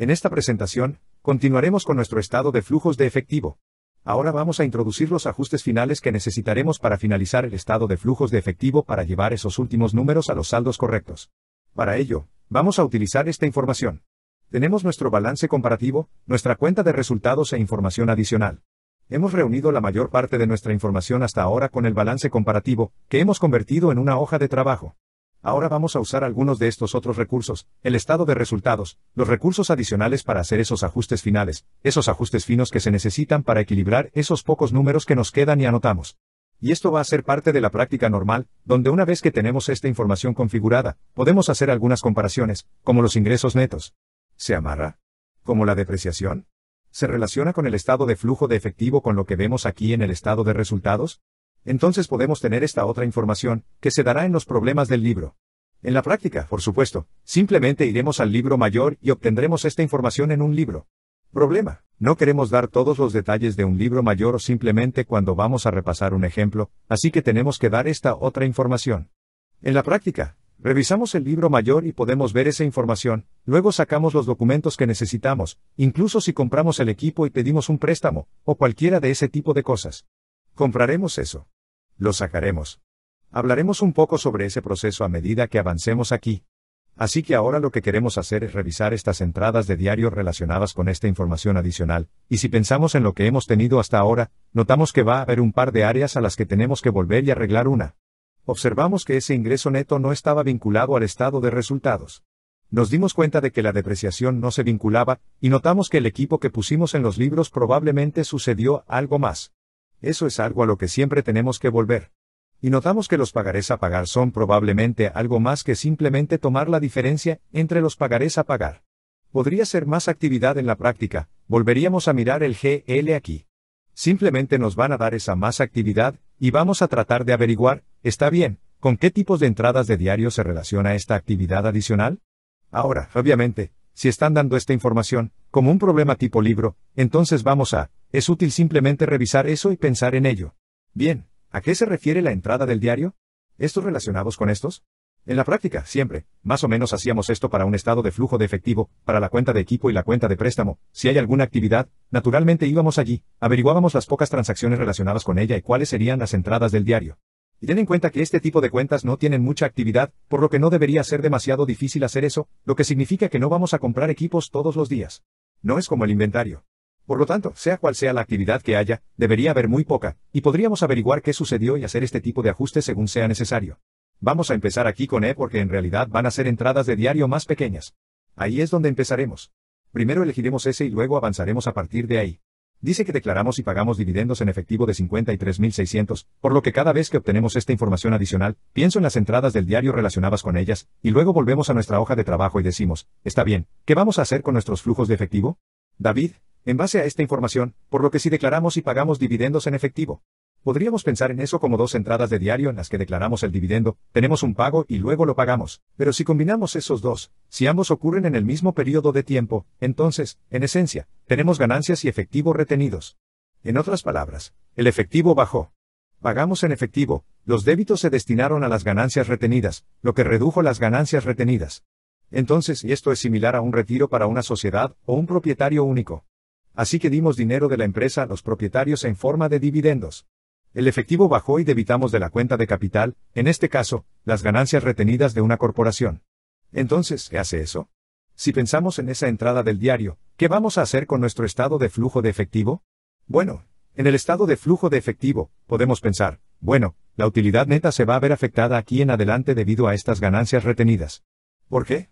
En esta presentación, continuaremos con nuestro estado de flujos de efectivo. Ahora vamos a introducir los ajustes finales que necesitaremos para finalizar el estado de flujos de efectivo para llevar esos últimos números a los saldos correctos. Para ello, vamos a utilizar esta información. Tenemos nuestro balance comparativo, nuestra cuenta de resultados e información adicional. Hemos reunido la mayor parte de nuestra información hasta ahora con el balance comparativo, que hemos convertido en una hoja de trabajo. Ahora vamos a usar algunos de estos otros recursos, el estado de resultados, los recursos adicionales para hacer esos ajustes finales, esos ajustes finos que se necesitan para equilibrar esos pocos números que nos quedan y anotamos. Y esto va a ser parte de la práctica normal, donde una vez que tenemos esta información configurada, podemos hacer algunas comparaciones, como los ingresos netos. ¿Se amarra? ¿Como la depreciación? ¿Se relaciona con el estado de flujo de efectivo con lo que vemos aquí en el estado de resultados? entonces podemos tener esta otra información, que se dará en los problemas del libro. En la práctica, por supuesto, simplemente iremos al libro mayor y obtendremos esta información en un libro. Problema. No queremos dar todos los detalles de un libro mayor o simplemente cuando vamos a repasar un ejemplo, así que tenemos que dar esta otra información. En la práctica, revisamos el libro mayor y podemos ver esa información, luego sacamos los documentos que necesitamos, incluso si compramos el equipo y pedimos un préstamo, o cualquiera de ese tipo de cosas. Compraremos eso. Lo sacaremos. Hablaremos un poco sobre ese proceso a medida que avancemos aquí. Así que ahora lo que queremos hacer es revisar estas entradas de diario relacionadas con esta información adicional, y si pensamos en lo que hemos tenido hasta ahora, notamos que va a haber un par de áreas a las que tenemos que volver y arreglar una. Observamos que ese ingreso neto no estaba vinculado al estado de resultados. Nos dimos cuenta de que la depreciación no se vinculaba, y notamos que el equipo que pusimos en los libros probablemente sucedió algo más. Eso es algo a lo que siempre tenemos que volver. Y notamos que los pagarés a pagar son probablemente algo más que simplemente tomar la diferencia entre los pagarés a pagar. Podría ser más actividad en la práctica, volveríamos a mirar el GL aquí. Simplemente nos van a dar esa más actividad, y vamos a tratar de averiguar, está bien, con qué tipos de entradas de diario se relaciona esta actividad adicional. Ahora, obviamente, si están dando esta información, como un problema tipo libro, entonces vamos a, es útil simplemente revisar eso y pensar en ello. Bien, ¿a qué se refiere la entrada del diario? ¿Estos relacionados con estos? En la práctica, siempre, más o menos hacíamos esto para un estado de flujo de efectivo, para la cuenta de equipo y la cuenta de préstamo. Si hay alguna actividad, naturalmente íbamos allí, averiguábamos las pocas transacciones relacionadas con ella y cuáles serían las entradas del diario. Y ten en cuenta que este tipo de cuentas no tienen mucha actividad, por lo que no debería ser demasiado difícil hacer eso, lo que significa que no vamos a comprar equipos todos los días. No es como el inventario. Por lo tanto, sea cual sea la actividad que haya, debería haber muy poca, y podríamos averiguar qué sucedió y hacer este tipo de ajustes según sea necesario. Vamos a empezar aquí con E porque en realidad van a ser entradas de diario más pequeñas. Ahí es donde empezaremos. Primero elegiremos ese y luego avanzaremos a partir de ahí. Dice que declaramos y pagamos dividendos en efectivo de 53.600, por lo que cada vez que obtenemos esta información adicional, pienso en las entradas del diario relacionadas con ellas, y luego volvemos a nuestra hoja de trabajo y decimos, está bien, ¿qué vamos a hacer con nuestros flujos de efectivo? David, en base a esta información, por lo que si declaramos y pagamos dividendos en efectivo, Podríamos pensar en eso como dos entradas de diario en las que declaramos el dividendo, tenemos un pago y luego lo pagamos, pero si combinamos esos dos, si ambos ocurren en el mismo periodo de tiempo, entonces, en esencia, tenemos ganancias y efectivo retenidos. En otras palabras, el efectivo bajó. Pagamos en efectivo, los débitos se destinaron a las ganancias retenidas, lo que redujo las ganancias retenidas. Entonces, y esto es similar a un retiro para una sociedad o un propietario único. Así que dimos dinero de la empresa a los propietarios en forma de dividendos. El efectivo bajó y debitamos de la cuenta de capital, en este caso, las ganancias retenidas de una corporación. Entonces, ¿qué hace eso? Si pensamos en esa entrada del diario, ¿qué vamos a hacer con nuestro estado de flujo de efectivo? Bueno, en el estado de flujo de efectivo, podemos pensar, bueno, la utilidad neta se va a ver afectada aquí en adelante debido a estas ganancias retenidas. ¿Por qué?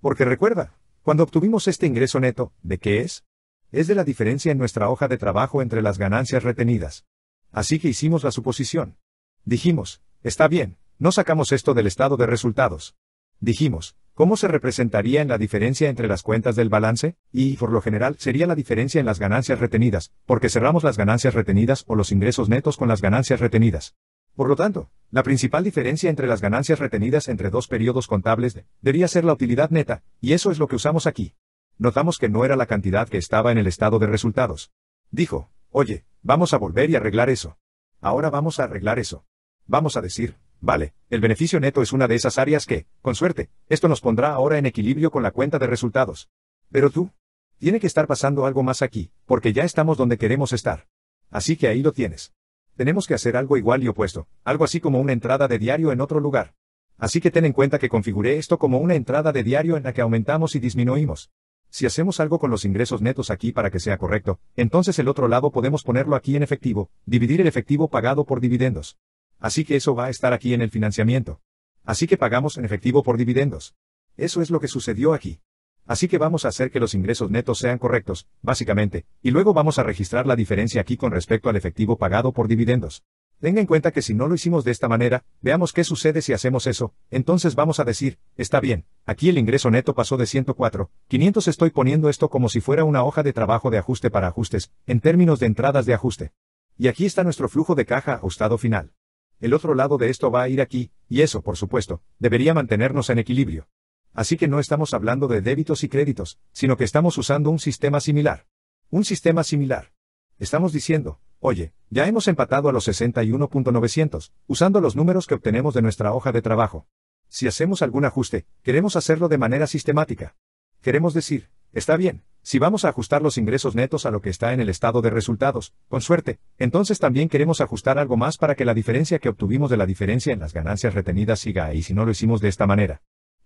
Porque recuerda, cuando obtuvimos este ingreso neto, ¿de qué es? Es de la diferencia en nuestra hoja de trabajo entre las ganancias retenidas. Así que hicimos la suposición. Dijimos, está bien, no sacamos esto del estado de resultados. Dijimos, ¿cómo se representaría en la diferencia entre las cuentas del balance? Y, por lo general, sería la diferencia en las ganancias retenidas, porque cerramos las ganancias retenidas o los ingresos netos con las ganancias retenidas. Por lo tanto, la principal diferencia entre las ganancias retenidas entre dos periodos contables debería ser la utilidad neta, y eso es lo que usamos aquí. Notamos que no era la cantidad que estaba en el estado de resultados. Dijo, oye, Vamos a volver y arreglar eso. Ahora vamos a arreglar eso. Vamos a decir, vale, el beneficio neto es una de esas áreas que, con suerte, esto nos pondrá ahora en equilibrio con la cuenta de resultados. Pero tú, tiene que estar pasando algo más aquí, porque ya estamos donde queremos estar. Así que ahí lo tienes. Tenemos que hacer algo igual y opuesto, algo así como una entrada de diario en otro lugar. Así que ten en cuenta que configuré esto como una entrada de diario en la que aumentamos y disminuimos. Si hacemos algo con los ingresos netos aquí para que sea correcto, entonces el otro lado podemos ponerlo aquí en efectivo, dividir el efectivo pagado por dividendos. Así que eso va a estar aquí en el financiamiento. Así que pagamos en efectivo por dividendos. Eso es lo que sucedió aquí. Así que vamos a hacer que los ingresos netos sean correctos, básicamente, y luego vamos a registrar la diferencia aquí con respecto al efectivo pagado por dividendos. Tenga en cuenta que si no lo hicimos de esta manera, veamos qué sucede si hacemos eso, entonces vamos a decir, está bien, aquí el ingreso neto pasó de 104, 500 estoy poniendo esto como si fuera una hoja de trabajo de ajuste para ajustes, en términos de entradas de ajuste. Y aquí está nuestro flujo de caja ajustado final. El otro lado de esto va a ir aquí, y eso, por supuesto, debería mantenernos en equilibrio. Así que no estamos hablando de débitos y créditos, sino que estamos usando un sistema similar. Un sistema similar. Estamos diciendo, Oye, ya hemos empatado a los 61.900, usando los números que obtenemos de nuestra hoja de trabajo. Si hacemos algún ajuste, queremos hacerlo de manera sistemática. Queremos decir, está bien, si vamos a ajustar los ingresos netos a lo que está en el estado de resultados, con suerte, entonces también queremos ajustar algo más para que la diferencia que obtuvimos de la diferencia en las ganancias retenidas siga ahí si no lo hicimos de esta manera.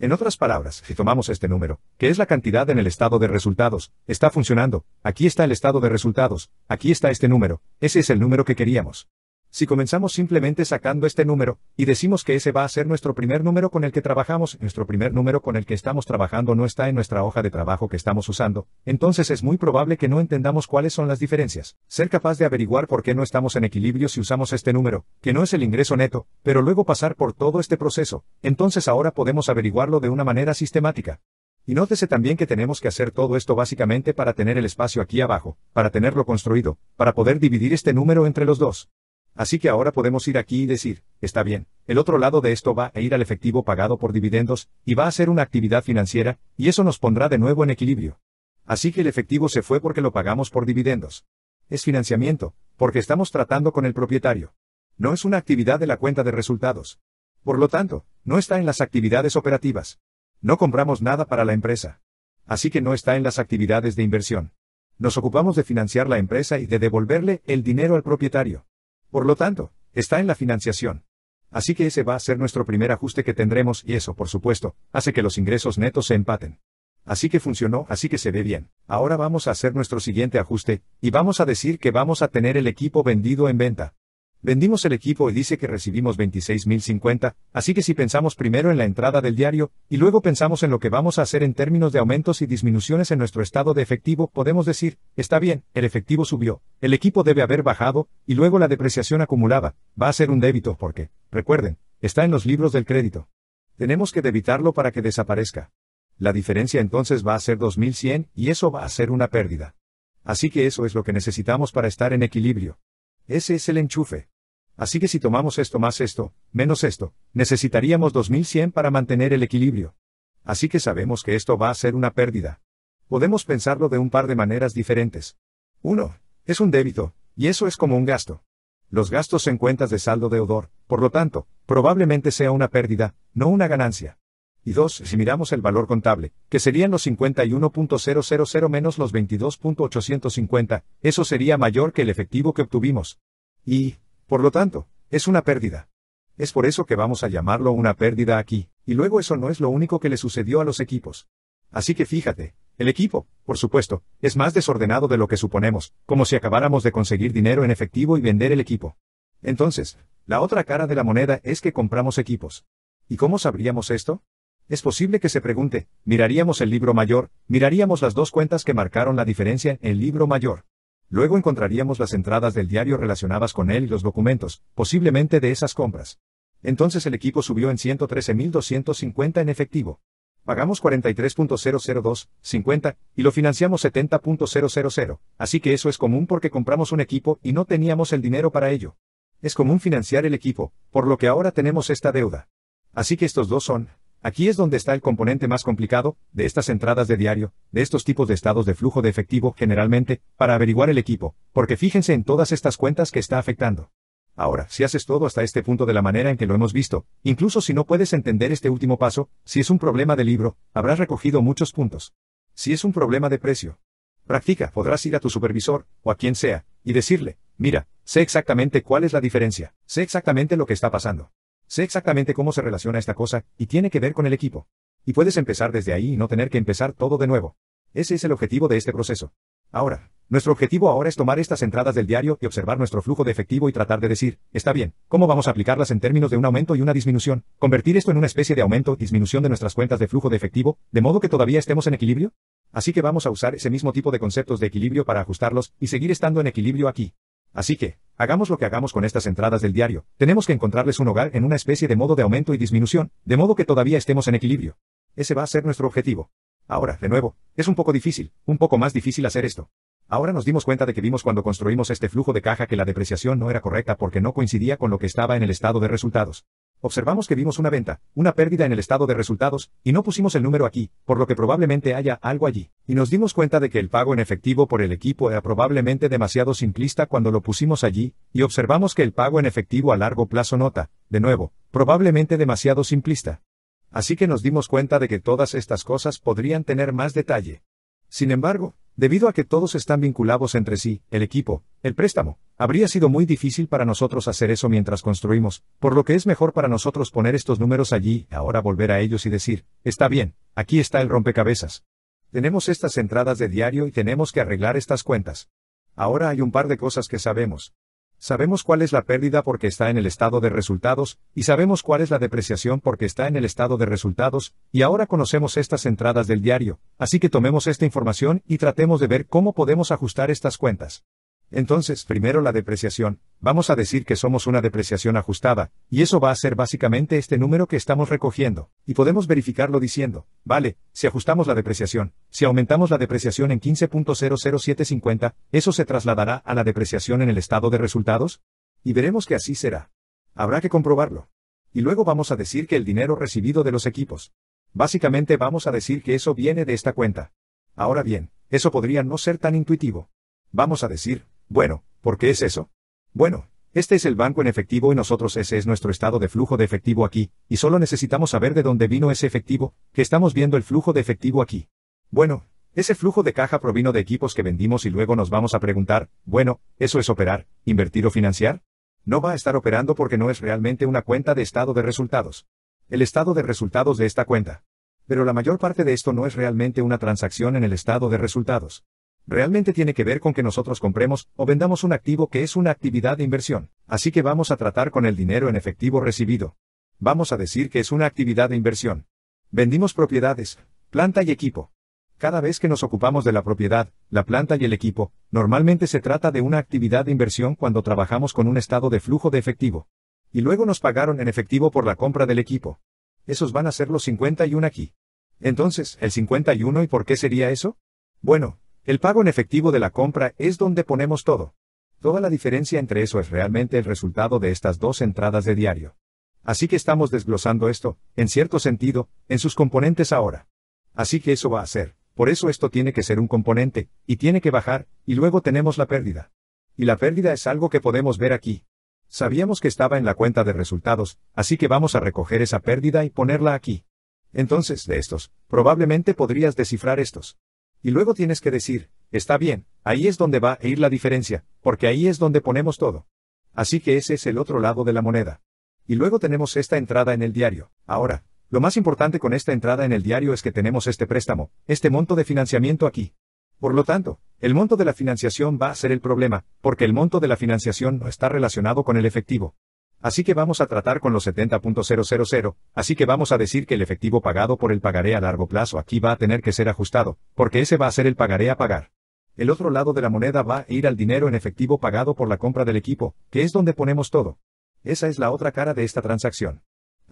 En otras palabras, si tomamos este número, que es la cantidad en el estado de resultados, está funcionando, aquí está el estado de resultados, aquí está este número, ese es el número que queríamos. Si comenzamos simplemente sacando este número, y decimos que ese va a ser nuestro primer número con el que trabajamos, nuestro primer número con el que estamos trabajando no está en nuestra hoja de trabajo que estamos usando, entonces es muy probable que no entendamos cuáles son las diferencias. Ser capaz de averiguar por qué no estamos en equilibrio si usamos este número, que no es el ingreso neto, pero luego pasar por todo este proceso, entonces ahora podemos averiguarlo de una manera sistemática. Y nótese también que tenemos que hacer todo esto básicamente para tener el espacio aquí abajo, para tenerlo construido, para poder dividir este número entre los dos. Así que ahora podemos ir aquí y decir, está bien, el otro lado de esto va a ir al efectivo pagado por dividendos, y va a ser una actividad financiera, y eso nos pondrá de nuevo en equilibrio. Así que el efectivo se fue porque lo pagamos por dividendos. Es financiamiento, porque estamos tratando con el propietario. No es una actividad de la cuenta de resultados. Por lo tanto, no está en las actividades operativas. No compramos nada para la empresa. Así que no está en las actividades de inversión. Nos ocupamos de financiar la empresa y de devolverle el dinero al propietario. Por lo tanto, está en la financiación. Así que ese va a ser nuestro primer ajuste que tendremos y eso, por supuesto, hace que los ingresos netos se empaten. Así que funcionó, así que se ve bien. Ahora vamos a hacer nuestro siguiente ajuste, y vamos a decir que vamos a tener el equipo vendido en venta. Vendimos el equipo y dice que recibimos 26.050, así que si pensamos primero en la entrada del diario, y luego pensamos en lo que vamos a hacer en términos de aumentos y disminuciones en nuestro estado de efectivo, podemos decir, está bien, el efectivo subió, el equipo debe haber bajado, y luego la depreciación acumulada, va a ser un débito porque, recuerden, está en los libros del crédito. Tenemos que debitarlo para que desaparezca. La diferencia entonces va a ser 2.100, y eso va a ser una pérdida. Así que eso es lo que necesitamos para estar en equilibrio. Ese es el enchufe. Así que si tomamos esto más esto, menos esto, necesitaríamos 2100 para mantener el equilibrio. Así que sabemos que esto va a ser una pérdida. Podemos pensarlo de un par de maneras diferentes. 1. Es un débito, y eso es como un gasto. Los gastos en cuentas de saldo deudor, por lo tanto, probablemente sea una pérdida, no una ganancia. Y 2. Si miramos el valor contable, que serían los 51.000 menos los 22.850, eso sería mayor que el efectivo que obtuvimos. Y, por lo tanto, es una pérdida. Es por eso que vamos a llamarlo una pérdida aquí, y luego eso no es lo único que le sucedió a los equipos. Así que fíjate, el equipo, por supuesto, es más desordenado de lo que suponemos, como si acabáramos de conseguir dinero en efectivo y vender el equipo. Entonces, la otra cara de la moneda es que compramos equipos. ¿Y cómo sabríamos esto? Es posible que se pregunte, miraríamos el libro mayor, miraríamos las dos cuentas que marcaron la diferencia en el libro mayor. Luego encontraríamos las entradas del diario relacionadas con él y los documentos, posiblemente de esas compras. Entonces el equipo subió en 113.250 en efectivo. Pagamos 43.002, 50, y lo financiamos 70.000, así que eso es común porque compramos un equipo y no teníamos el dinero para ello. Es común financiar el equipo, por lo que ahora tenemos esta deuda. Así que estos dos son, Aquí es donde está el componente más complicado, de estas entradas de diario, de estos tipos de estados de flujo de efectivo generalmente, para averiguar el equipo, porque fíjense en todas estas cuentas que está afectando. Ahora, si haces todo hasta este punto de la manera en que lo hemos visto, incluso si no puedes entender este último paso, si es un problema de libro, habrás recogido muchos puntos. Si es un problema de precio. Practica, podrás ir a tu supervisor, o a quien sea, y decirle, mira, sé exactamente cuál es la diferencia, sé exactamente lo que está pasando. Sé exactamente cómo se relaciona esta cosa, y tiene que ver con el equipo. Y puedes empezar desde ahí y no tener que empezar todo de nuevo. Ese es el objetivo de este proceso. Ahora, nuestro objetivo ahora es tomar estas entradas del diario y observar nuestro flujo de efectivo y tratar de decir, está bien, ¿cómo vamos a aplicarlas en términos de un aumento y una disminución? Convertir esto en una especie de aumento disminución de nuestras cuentas de flujo de efectivo, de modo que todavía estemos en equilibrio? Así que vamos a usar ese mismo tipo de conceptos de equilibrio para ajustarlos y seguir estando en equilibrio aquí. Así que, hagamos lo que hagamos con estas entradas del diario, tenemos que encontrarles un hogar en una especie de modo de aumento y disminución, de modo que todavía estemos en equilibrio. Ese va a ser nuestro objetivo. Ahora, de nuevo, es un poco difícil, un poco más difícil hacer esto. Ahora nos dimos cuenta de que vimos cuando construimos este flujo de caja que la depreciación no era correcta porque no coincidía con lo que estaba en el estado de resultados. Observamos que vimos una venta, una pérdida en el estado de resultados, y no pusimos el número aquí, por lo que probablemente haya algo allí. Y nos dimos cuenta de que el pago en efectivo por el equipo era probablemente demasiado simplista cuando lo pusimos allí, y observamos que el pago en efectivo a largo plazo nota, de nuevo, probablemente demasiado simplista. Así que nos dimos cuenta de que todas estas cosas podrían tener más detalle. Sin embargo, debido a que todos están vinculados entre sí, el equipo, el préstamo, Habría sido muy difícil para nosotros hacer eso mientras construimos, por lo que es mejor para nosotros poner estos números allí, ahora volver a ellos y decir, está bien, aquí está el rompecabezas. Tenemos estas entradas de diario y tenemos que arreglar estas cuentas. Ahora hay un par de cosas que sabemos. Sabemos cuál es la pérdida porque está en el estado de resultados, y sabemos cuál es la depreciación porque está en el estado de resultados, y ahora conocemos estas entradas del diario, así que tomemos esta información y tratemos de ver cómo podemos ajustar estas cuentas. Entonces, primero la depreciación. Vamos a decir que somos una depreciación ajustada, y eso va a ser básicamente este número que estamos recogiendo, y podemos verificarlo diciendo, vale, si ajustamos la depreciación, si aumentamos la depreciación en 15.00750, ¿eso se trasladará a la depreciación en el estado de resultados? Y veremos que así será. Habrá que comprobarlo. Y luego vamos a decir que el dinero recibido de los equipos. Básicamente vamos a decir que eso viene de esta cuenta. Ahora bien, eso podría no ser tan intuitivo. Vamos a decir, bueno, ¿por qué es eso? Bueno, este es el banco en efectivo y nosotros ese es nuestro estado de flujo de efectivo aquí, y solo necesitamos saber de dónde vino ese efectivo, que estamos viendo el flujo de efectivo aquí. Bueno, ese flujo de caja provino de equipos que vendimos y luego nos vamos a preguntar, bueno, ¿eso es operar, invertir o financiar? No va a estar operando porque no es realmente una cuenta de estado de resultados. El estado de resultados de esta cuenta. Pero la mayor parte de esto no es realmente una transacción en el estado de resultados. Realmente tiene que ver con que nosotros compremos o vendamos un activo que es una actividad de inversión. Así que vamos a tratar con el dinero en efectivo recibido. Vamos a decir que es una actividad de inversión. Vendimos propiedades, planta y equipo. Cada vez que nos ocupamos de la propiedad, la planta y el equipo, normalmente se trata de una actividad de inversión cuando trabajamos con un estado de flujo de efectivo. Y luego nos pagaron en efectivo por la compra del equipo. Esos van a ser los 51 aquí. Entonces, el 51 y por qué sería eso? Bueno, el pago en efectivo de la compra es donde ponemos todo. Toda la diferencia entre eso es realmente el resultado de estas dos entradas de diario. Así que estamos desglosando esto, en cierto sentido, en sus componentes ahora. Así que eso va a ser, por eso esto tiene que ser un componente, y tiene que bajar, y luego tenemos la pérdida. Y la pérdida es algo que podemos ver aquí. Sabíamos que estaba en la cuenta de resultados, así que vamos a recoger esa pérdida y ponerla aquí. Entonces, de estos, probablemente podrías descifrar estos. Y luego tienes que decir, está bien, ahí es donde va a ir la diferencia, porque ahí es donde ponemos todo. Así que ese es el otro lado de la moneda. Y luego tenemos esta entrada en el diario. Ahora, lo más importante con esta entrada en el diario es que tenemos este préstamo, este monto de financiamiento aquí. Por lo tanto, el monto de la financiación va a ser el problema, porque el monto de la financiación no está relacionado con el efectivo. Así que vamos a tratar con los 70.000, así que vamos a decir que el efectivo pagado por el pagaré a largo plazo aquí va a tener que ser ajustado, porque ese va a ser el pagaré a pagar. El otro lado de la moneda va a ir al dinero en efectivo pagado por la compra del equipo, que es donde ponemos todo. Esa es la otra cara de esta transacción.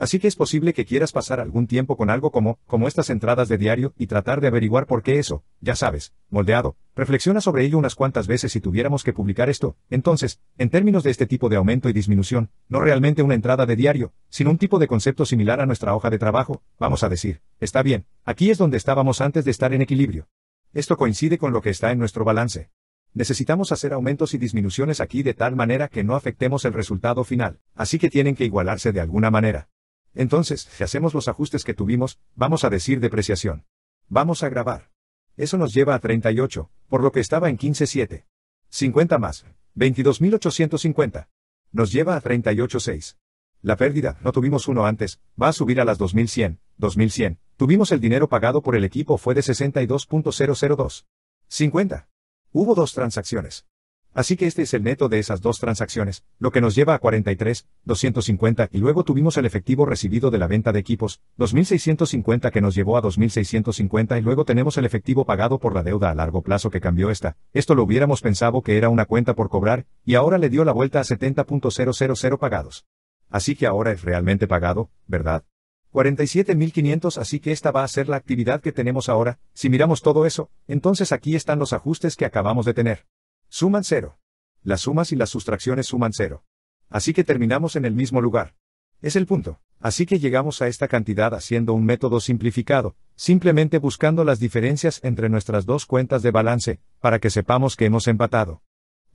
Así que es posible que quieras pasar algún tiempo con algo como, como estas entradas de diario, y tratar de averiguar por qué eso, ya sabes, moldeado. Reflexiona sobre ello unas cuantas veces si tuviéramos que publicar esto, entonces, en términos de este tipo de aumento y disminución, no realmente una entrada de diario, sino un tipo de concepto similar a nuestra hoja de trabajo, vamos a decir, está bien, aquí es donde estábamos antes de estar en equilibrio. Esto coincide con lo que está en nuestro balance. Necesitamos hacer aumentos y disminuciones aquí de tal manera que no afectemos el resultado final, así que tienen que igualarse de alguna manera. Entonces, si hacemos los ajustes que tuvimos, vamos a decir depreciación. Vamos a grabar. Eso nos lleva a 38, por lo que estaba en 15.7. 50 más, 22.850. Nos lleva a 38.6. La pérdida, no tuvimos uno antes, va a subir a las 2100, 2100. Tuvimos el dinero pagado por el equipo fue de 62.002. 50. Hubo dos transacciones. Así que este es el neto de esas dos transacciones, lo que nos lleva a 43, 250 y luego tuvimos el efectivo recibido de la venta de equipos, 2650 que nos llevó a 2650 y luego tenemos el efectivo pagado por la deuda a largo plazo que cambió esta, esto lo hubiéramos pensado que era una cuenta por cobrar, y ahora le dio la vuelta a 70.000 pagados. Así que ahora es realmente pagado, ¿verdad? 47.500 así que esta va a ser la actividad que tenemos ahora, si miramos todo eso, entonces aquí están los ajustes que acabamos de tener. Suman cero. Las sumas y las sustracciones suman cero. Así que terminamos en el mismo lugar. Es el punto. Así que llegamos a esta cantidad haciendo un método simplificado, simplemente buscando las diferencias entre nuestras dos cuentas de balance, para que sepamos que hemos empatado.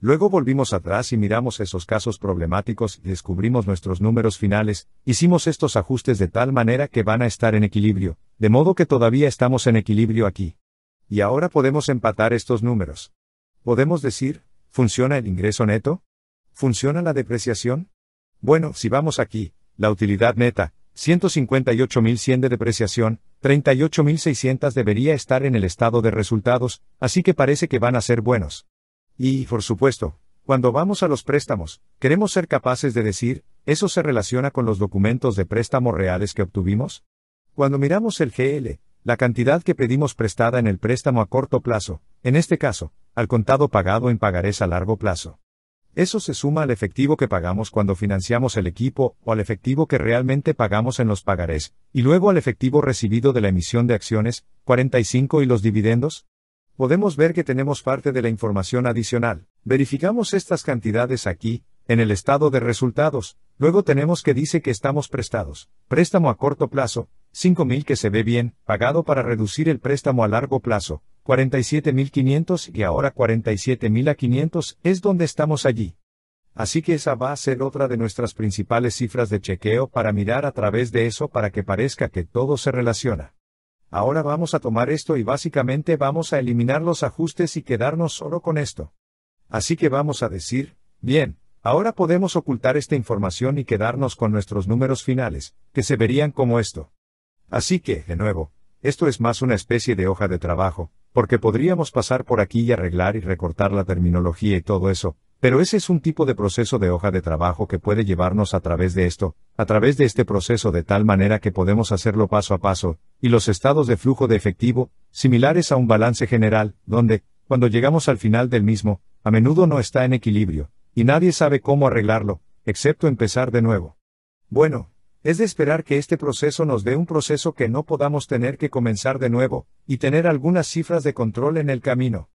Luego volvimos atrás y miramos esos casos problemáticos y descubrimos nuestros números finales, hicimos estos ajustes de tal manera que van a estar en equilibrio, de modo que todavía estamos en equilibrio aquí. Y ahora podemos empatar estos números. Podemos decir, ¿funciona el ingreso neto? ¿Funciona la depreciación? Bueno, si vamos aquí, la utilidad neta, 158.100 de depreciación, 38.600 debería estar en el estado de resultados, así que parece que van a ser buenos. Y, por supuesto, cuando vamos a los préstamos, queremos ser capaces de decir, ¿eso se relaciona con los documentos de préstamo reales que obtuvimos? Cuando miramos el GL, la cantidad que pedimos prestada en el préstamo a corto plazo, en este caso, al contado pagado en pagarés a largo plazo. Eso se suma al efectivo que pagamos cuando financiamos el equipo o al efectivo que realmente pagamos en los pagarés, y luego al efectivo recibido de la emisión de acciones, 45 y los dividendos. Podemos ver que tenemos parte de la información adicional. Verificamos estas cantidades aquí, en el estado de resultados, luego tenemos que dice que estamos prestados, préstamo a corto plazo, 5.000 que se ve bien, pagado para reducir el préstamo a largo plazo, 47.500 y ahora 47.500 es donde estamos allí. Así que esa va a ser otra de nuestras principales cifras de chequeo para mirar a través de eso para que parezca que todo se relaciona. Ahora vamos a tomar esto y básicamente vamos a eliminar los ajustes y quedarnos solo con esto. Así que vamos a decir, bien, ahora podemos ocultar esta información y quedarnos con nuestros números finales, que se verían como esto. Así que, de nuevo, esto es más una especie de hoja de trabajo, porque podríamos pasar por aquí y arreglar y recortar la terminología y todo eso, pero ese es un tipo de proceso de hoja de trabajo que puede llevarnos a través de esto, a través de este proceso de tal manera que podemos hacerlo paso a paso, y los estados de flujo de efectivo, similares a un balance general, donde, cuando llegamos al final del mismo, a menudo no está en equilibrio, y nadie sabe cómo arreglarlo, excepto empezar de nuevo. Bueno, es de esperar que este proceso nos dé un proceso que no podamos tener que comenzar de nuevo, y tener algunas cifras de control en el camino.